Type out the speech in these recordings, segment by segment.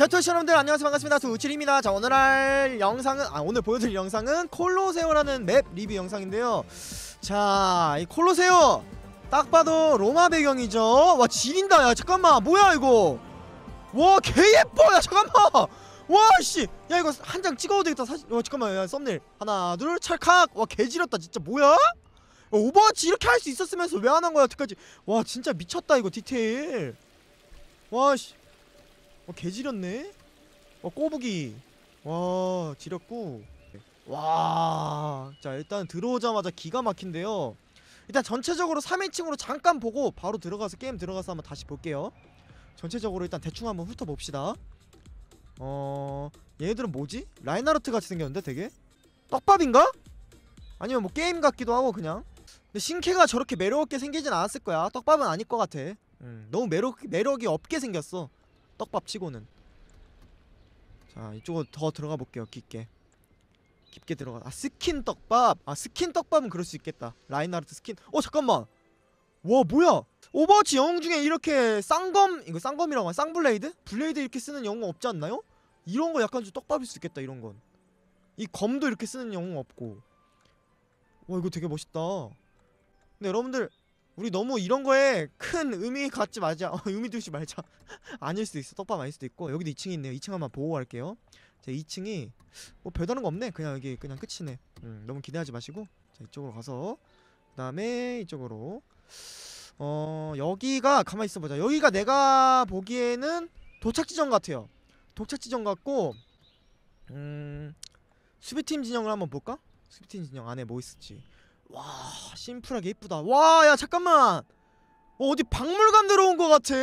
자투시 여러분들 안녕하세요 반갑습니다 수우칠입니다 자 오늘 할 영상은 아 오늘 보여드릴 영상은 콜로세오라는 맵 리뷰 영상인데요 자 이 콜로세오 딱 봐도 로마 배경이죠 와 지린다 야 잠깐만 뭐야 이거 와 개 예뻐 야 잠깐만 와 씨 야 이거 한 장 찍어도 되겠다 사실 와 어, 잠깐만 야 썸네일 하나 둘 찰칵 와개 지렸다 진짜 뭐야 오버워치 이렇게 할 수 있었으면서 왜 안 한 거야 여태까지 와 진짜 미쳤다 이거 디테일 와씨 어, 개 지렸네? 어, 꼬부기. 와, 지렸고. 와. 자, 일단 들어오자마자 기가 막힌데요. 일단 전체적으로 3인칭으로 잠깐 보고 바로 들어가서 게임 들어가서 한번 다시 볼게요. 전체적으로 일단 대충 한번 훑어봅시다. 어... 얘네들은 뭐지? 라인하르트 같이 생겼는데 되게? 떡밥인가? 아니면 뭐 게임 같기도 하고 그냥 근데 신캐가 저렇게 매력없게 생기진 않았을 거야 떡밥은 아닐 것 같아 음, 너무 매력, 매력이 없게 생겼어 떡밥 치고는 자 이쪽으로 더 들어가 볼게요 깊게 깊게 들어가 아 스킨 떡밥 아 스킨 떡밥은 그럴 수 있겠다 라인하르트 스킨 어 잠깐만 와 뭐야 오버워치 영웅 중에 이렇게 쌍검 이거 쌍검이라고 하나 쌍블레이드? 블레이드 이렇게 쓰는 영웅 없지 않나요? 이런 거 약간 좀 떡밥일 수 있겠다 이런 건 이 검도 이렇게 쓰는 영웅 없고 와 이거 되게 멋있다 근데 여러분들 우리 너무 이런 거에 큰 의미 갖지 말자 어, 의미 두지 말자 아닐 수도 있어 떡밥 아닐 수도 있고 여기도 2층이 있네요 2층 한번 보호할게요 자 2층이 뭐 별다른 거 없네 그냥 여기 그냥 끝이네 음, 너무 기대하지 마시고 자 이쪽으로 가서 그 다음에 이쪽으로 어 여기가 가만히 있어보자 여기가 내가 보기에는 도착지점 같아요 도착지점 같고 음 수비팀 진영을 한번 볼까? 수비팀 진영 안에 뭐 있을지 와 심플하게 예쁘다 와 야 잠깐만 어, 어디 박물관 들어온 것 같아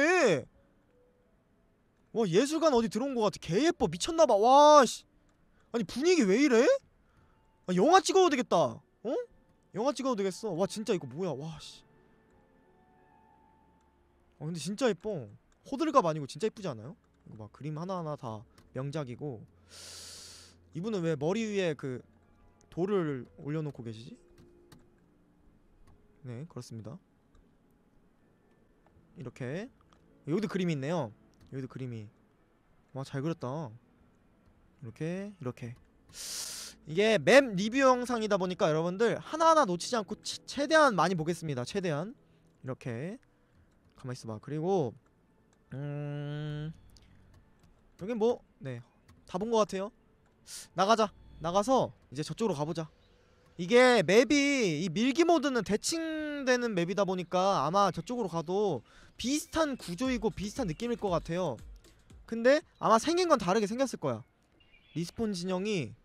와 예술관 어디 들어온 것 같아 개 예뻐 미쳤나봐 와 씨. 아니 분위기 왜 이래? 아, 영화 찍어도 되겠다 어? 영화 찍어도 되겠어 와 진짜 이거 뭐야 와씨 어 근데 진짜 예뻐 호들갑 아니고 진짜 예쁘지 않아요? 이거 막 그림 하나하나 다 명작이고 이분은 왜 머리 위에 그 돌을 올려놓고 계시지? 네 그렇습니다 이렇게 여기도 그림이 있네요 여기도 그림이 와잘 그렸다 이렇게 이렇게 이게 맵 리뷰 영상이다 보니까 여러분들 하나하나 놓치지 않고 치, 최대한 많이 보겠습니다 최대한 이렇게 가만 있어봐 그리고 음 여기 뭐 네 다 본 것 같아요 나가자 나가서 이제 저쪽으로 가보자 이게 맵이 이 밀기 모드는 대칭되는 맵이다 보니까 아마 저쪽으로 가도 비슷한 구조이고 비슷한 느낌일 것 같아요 근데 아마 생긴 건 다르게 생겼을 거야 리스폰 진영이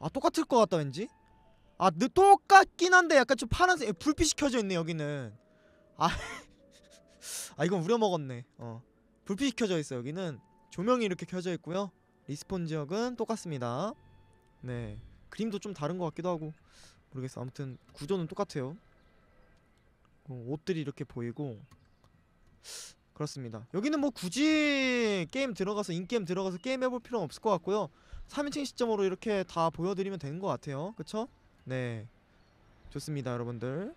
아 똑같을 것 같다 왠지 아 느, 똑같긴 한데 약간 좀 파란색 예, 불빛이 켜져 있네 여기는 아, 아 이건 우려먹었네 어 불빛이 켜져 있어 여기는 조명이 이렇게 켜져 있고요 리스폰 지역은 똑같습니다 네 그림도 좀 다른 것 같기도 하고 모르겠어 아무튼 구조는 똑같아요 옷들이 이렇게 보이고 그렇습니다 여기는 뭐 굳이 게임 들어가서 인게임 들어가서 게임 해볼 필요는 없을 것 같고요 3인칭 시점으로 이렇게 다 보여드리면 되는 것 같아요 그쵸? 네 좋습니다 여러분들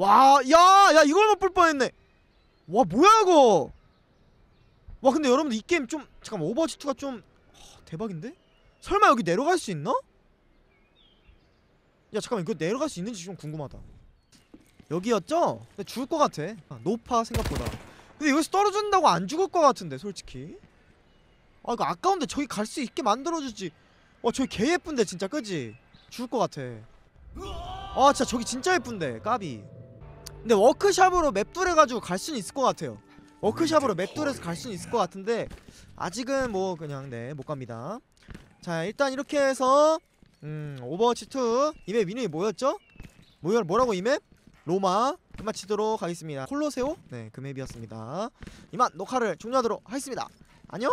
와! 야! 야 이걸 못 볼 뻔했네! 와 뭐야 이거! 와 근데 여러분들 이 게임 좀잠깐 오버워치2가 좀 허, 대박인데? 설마 여기 내려갈 수 있나? 야 잠깐만 이거 내려갈 수 있는지 좀 궁금하다 여기였죠? 근데 죽을 것 같아 아, 높아 생각보다 근데 여기서 떨어진다고 안 죽을 것 같은데 솔직히 아 이거 아까운데 저기 갈 수 있게 만들어주지 와 저기 개 예쁜데 진짜 그지? 죽을 것 같아 아 진짜 저기 진짜 예쁜데 까비 근데 워크샵으로 맵돌해가지고 갈 수는 있을 것 같아요 워크샵으로 맵돌해서 갈 수는 있을 것 같은데 아직은 뭐 그냥 네 못 갑니다 자 일단 이렇게 해서 음 오버워치 2 이맵 이름이 뭐였죠? 뭐, 뭐라고 이맵? 로마 끝마치도록 하겠습니다 콜로세오? 네그 맵이었습니다 이만 녹화를 종료하도록 하겠습니다 안녕